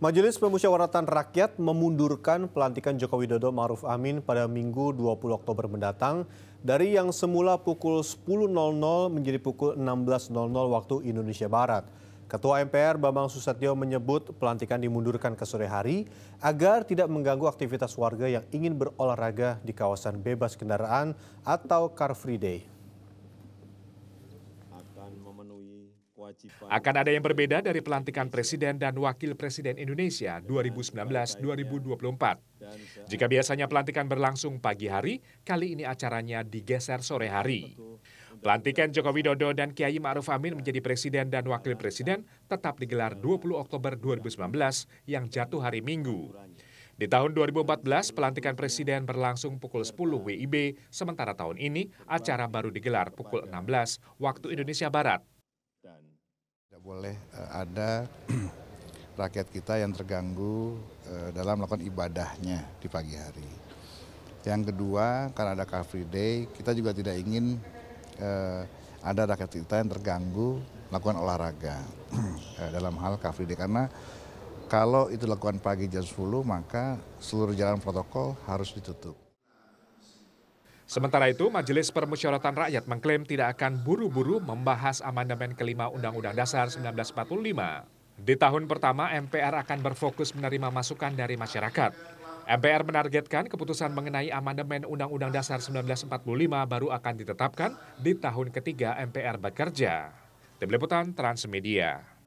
Majelis Pemusyawaratan Rakyat memundurkan pelantikan Joko Widodo Maruf Amin pada Minggu 20 Oktober mendatang dari yang semula pukul 10.00 menjadi pukul 16.00 waktu Indonesia Barat. Ketua MPR Bambang Susatyo menyebut pelantikan dimundurkan ke sore hari agar tidak mengganggu aktivitas warga yang ingin berolahraga di kawasan bebas kendaraan atau Car Free Day. Akan ada yang berbeda dari pelantikan Presiden dan Wakil Presiden Indonesia 2019-2024. Jika biasanya pelantikan berlangsung pagi hari, kali ini acaranya digeser sore hari. Pelantikan Joko Widodo dan Kiai Ma'ruf Amin menjadi Presiden dan Wakil Presiden tetap digelar 20 Oktober 2019 yang jatuh hari Minggu. Di tahun 2014, pelantikan presiden berlangsung pukul 10 WIB, sementara tahun ini acara baru digelar pukul 16 waktu Indonesia Barat boleh eh, ada rakyat kita yang terganggu eh, dalam melakukan ibadahnya di pagi hari. Yang kedua, karena ada Car Free Day, kita juga tidak ingin eh, ada rakyat kita yang terganggu melakukan olahraga dalam hal Car Free Day. Karena kalau itu dilakukan pagi jam 10, maka seluruh jalan protokol harus ditutup. Sementara itu, Majelis Permusyawaratan Rakyat mengklaim tidak akan buru-buru membahas amandemen kelima Undang-Undang Dasar 1945. Di tahun pertama, MPR akan berfokus menerima masukan dari masyarakat. MPR menargetkan keputusan mengenai amandemen Undang-Undang Dasar 1945 baru akan ditetapkan di tahun ketiga MPR bekerja. Tim Liputan Transmedia.